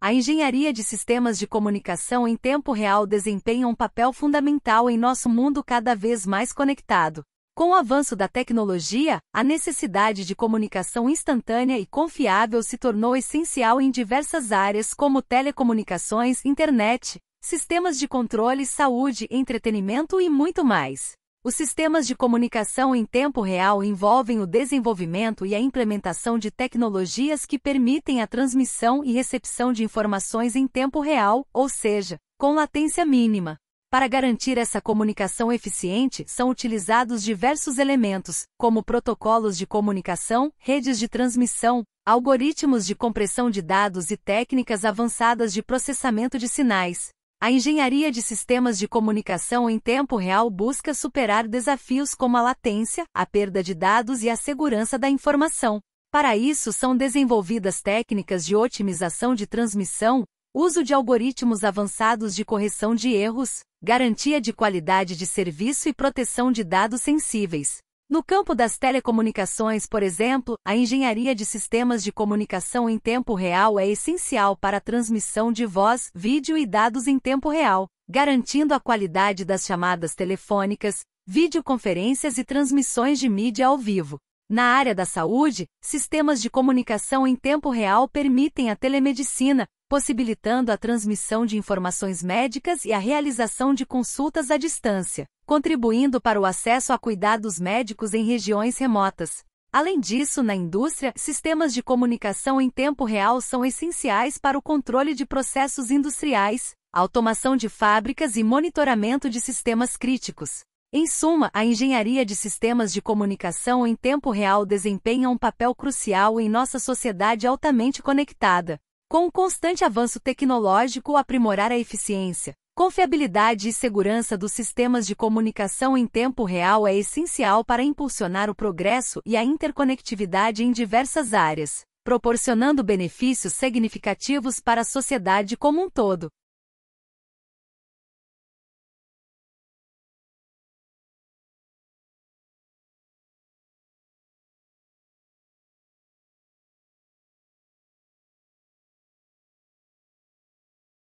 A engenharia de sistemas de comunicação em tempo real desempenha um papel fundamental em nosso mundo cada vez mais conectado. Com o avanço da tecnologia, a necessidade de comunicação instantânea e confiável se tornou essencial em diversas áreas como telecomunicações, internet, sistemas de controle, saúde, entretenimento e muito mais. Os sistemas de comunicação em tempo real envolvem o desenvolvimento e a implementação de tecnologias que permitem a transmissão e recepção de informações em tempo real, ou seja, com latência mínima. Para garantir essa comunicação eficiente, são utilizados diversos elementos, como protocolos de comunicação, redes de transmissão, algoritmos de compressão de dados e técnicas avançadas de processamento de sinais. A engenharia de sistemas de comunicação em tempo real busca superar desafios como a latência, a perda de dados e a segurança da informação. Para isso, são desenvolvidas técnicas de otimização de transmissão, uso de algoritmos avançados de correção de erros, garantia de qualidade de serviço e proteção de dados sensíveis. No campo das telecomunicações, por exemplo, a engenharia de sistemas de comunicação em tempo real é essencial para a transmissão de voz, vídeo e dados em tempo real, garantindo a qualidade das chamadas telefônicas, videoconferências e transmissões de mídia ao vivo. Na área da saúde, sistemas de comunicação em tempo real permitem a telemedicina, possibilitando a transmissão de informações médicas e a realização de consultas à distância, contribuindo para o acesso a cuidados médicos em regiões remotas. Além disso, na indústria, sistemas de comunicação em tempo real são essenciais para o controle de processos industriais, automação de fábricas e monitoramento de sistemas críticos. Em suma, a engenharia de sistemas de comunicação em tempo real desempenha um papel crucial em nossa sociedade altamente conectada. Com o constante avanço tecnológico, aprimorar a eficiência, confiabilidade e segurança dos sistemas de comunicação em tempo real é essencial para impulsionar o progresso e a interconectividade em diversas áreas, proporcionando benefícios significativos para a sociedade como um todo.